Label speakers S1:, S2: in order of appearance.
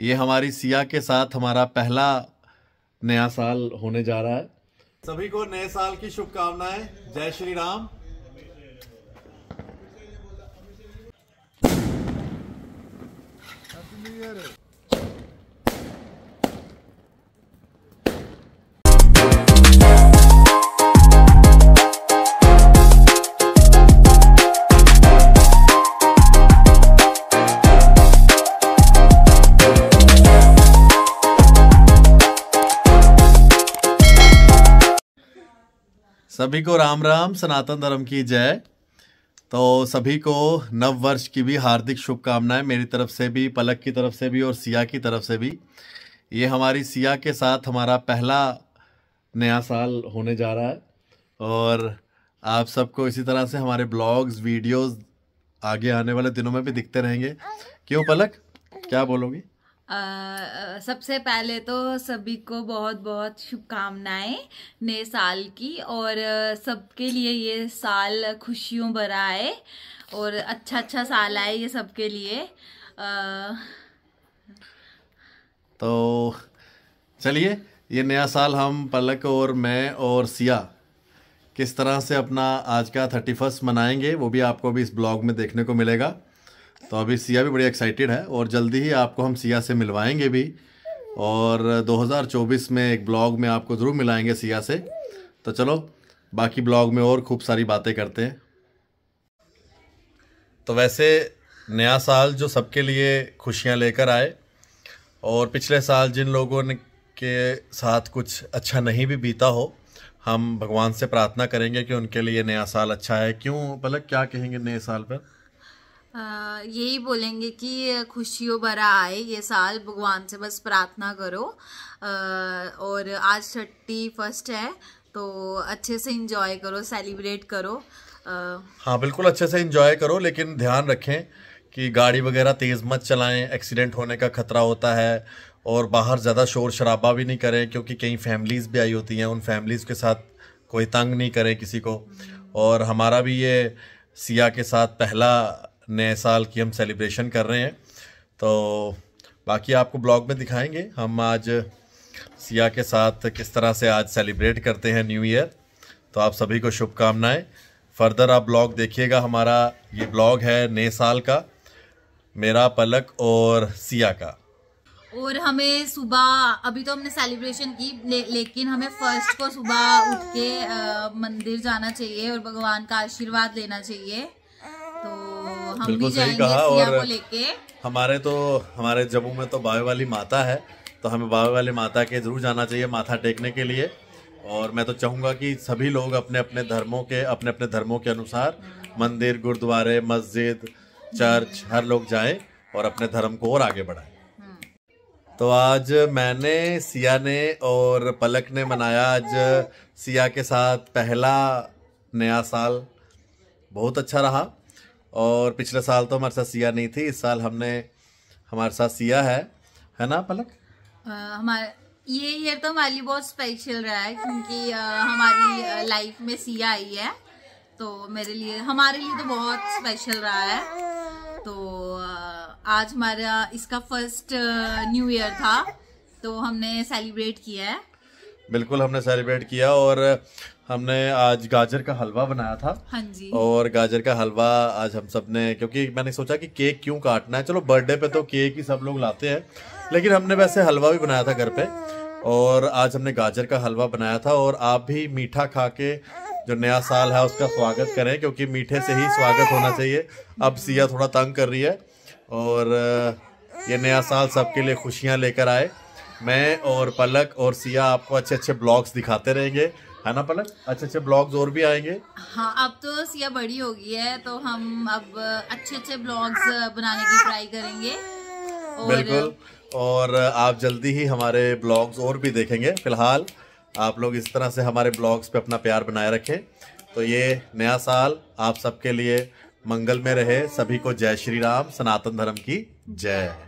S1: ये हमारी सिया के साथ हमारा पहला नया साल होने जा रहा है सभी को नए साल की शुभकामनाएं जय श्री राम सभी को राम राम सनातन धर्म की जय तो सभी को नव वर्ष की भी हार्दिक शुभकामनाएं मेरी तरफ से भी पलक की तरफ से भी और सिया की तरफ से भी ये हमारी सिया के साथ हमारा पहला नया साल होने जा रहा है और आप सबको इसी तरह से हमारे ब्लॉग्स वीडियोस आगे आने वाले दिनों में भी दिखते रहेंगे क्यों पलक क्या बोलोगी
S2: सबसे पहले तो सभी को बहुत बहुत शुभकामनाएं नए साल की और सबके लिए ये साल खुशियों भरा है और अच्छा अच्छा साल आए ये सबके लिए आ...
S1: तो चलिए ये नया साल हम पलक और मैं और सिया किस तरह से अपना आज का थर्टी फर्स्ट मनाएंगे वो भी आपको अभी इस ब्लॉग में देखने को मिलेगा तो अभी सिया भी बड़ी एक्साइटेड है और जल्दी ही आपको हम सिया से मिलवाएंगे भी और 2024 में एक ब्लॉग में आपको ज़रूर मिलाएंगे सिया से तो चलो बाकी ब्लॉग में और खूब सारी बातें करते हैं तो वैसे नया साल जो सबके लिए खुशियां लेकर आए और पिछले साल जिन लोगों ने के साथ कुछ अच्छा नहीं भी बीता हो हम भगवान से प्रार्थना करेंगे कि उनके लिए नया साल अच्छा है क्यों पलक मतलब क्या कहेंगे नए साल पर
S2: यही बोलेंगे कि खुशियों भरा आए ये साल भगवान से बस प्रार्थना करो और आज थर्टी फर्स्ट है तो अच्छे से इंजॉय करो सेलिब्रेट करो
S1: हाँ बिल्कुल अच्छे से इंजॉय करो लेकिन ध्यान रखें कि गाड़ी वगैरह तेज़ मत चलाएं एक्सीडेंट होने का खतरा होता है और बाहर ज़्यादा शोर शराबा भी नहीं करें क्योंकि कई फैमिलीज़ भी आई होती हैं उन फैमिलीज़ के साथ कोई तंग नहीं करे किसी को हम्म। और हमारा भी ये सिया के साथ पहला नए साल की हम सेलिब्रेशन कर रहे हैं तो बाकी आपको ब्लॉग में दिखाएंगे हम आज सिया के साथ किस तरह से आज सेलिब्रेट करते हैं न्यू ईयर तो आप सभी को शुभकामनाएं फर्दर आप ब्लॉग देखिएगा हमारा ये ब्लॉग है नए साल का मेरा पलक और सिया का
S2: और हमें सुबह अभी तो हमने सेलिब्रेशन की ले, लेकिन हमें फर्स्ट को सुबह उठ के आ, मंदिर जाना चाहिए और भगवान का आशीर्वाद लेना चाहिए बिल्कुल सही कहा और
S1: हमारे तो हमारे जम्मू में तो बावे वाली माता है तो हमें बावे वाली माता के जरूर जाना चाहिए माथा टेकने के लिए और मैं तो चाहूँगा कि सभी लोग अपने अपने धर्मों के अपने अपने धर्मों के अनुसार मंदिर गुरुद्वारे मस्जिद चर्च हर लोग जाएं और अपने धर्म को और आगे बढ़ाएं हम्म। तो आज मैंने सिया ने और पलक ने मनाया आज सिया के साथ पहला नया साल बहुत अच्छा रहा और पिछले साल तो हमारे साथ सिया नहीं थी इस साल हमने हमारे साथ सिया है है ना पलक
S2: हमारा ये ईयर तो हमारे लिए बहुत स्पेशल रहा है क्योंकि हमारी लाइफ में सिया आई है तो मेरे लिए हमारे लिए तो बहुत स्पेशल रहा है तो आज हमारा इसका फर्स्ट न्यू ईयर था तो हमने सेलिब्रेट किया है
S1: बिल्कुल हमने सेलिब्रेट किया और हमने आज गाजर का हलवा बनाया था
S2: हाँ जी और
S1: गाजर का हलवा आज हम सब ने क्योंकि मैंने सोचा कि केक क्यों काटना है चलो बर्थडे पे तो केक ही सब लोग लाते हैं लेकिन हमने वैसे हलवा भी बनाया था घर पे और आज हमने गाजर का हलवा बनाया था और आप भी मीठा खा के जो नया साल है उसका स्वागत करें क्योंकि मीठे से ही स्वागत होना चाहिए अब सिया थोड़ा तंग कर रही है और ये नया साल सबके लिए खुशियाँ लेकर आए मैं और पलक और सिया आपको अच्छे अच्छे ब्लॉग्स दिखाते रहेंगे है ना पलक अच्छे अच्छे ब्लॉग्स और भी आएंगे
S2: हाँ अब तो सिया बड़ी हो गई है तो हम अब अच्छे अच्छे ब्लॉग्स बनाने की ट्राई करेंगे और... बिल्कुल
S1: और आप जल्दी ही हमारे ब्लॉग्स और भी देखेंगे फिलहाल आप लोग इस तरह से हमारे ब्लॉग्स पे अपना प्यार बनाए रखें तो ये नया साल आप सबके लिए मंगल में रहे सभी को जय श्री राम सनातन धर्म की जय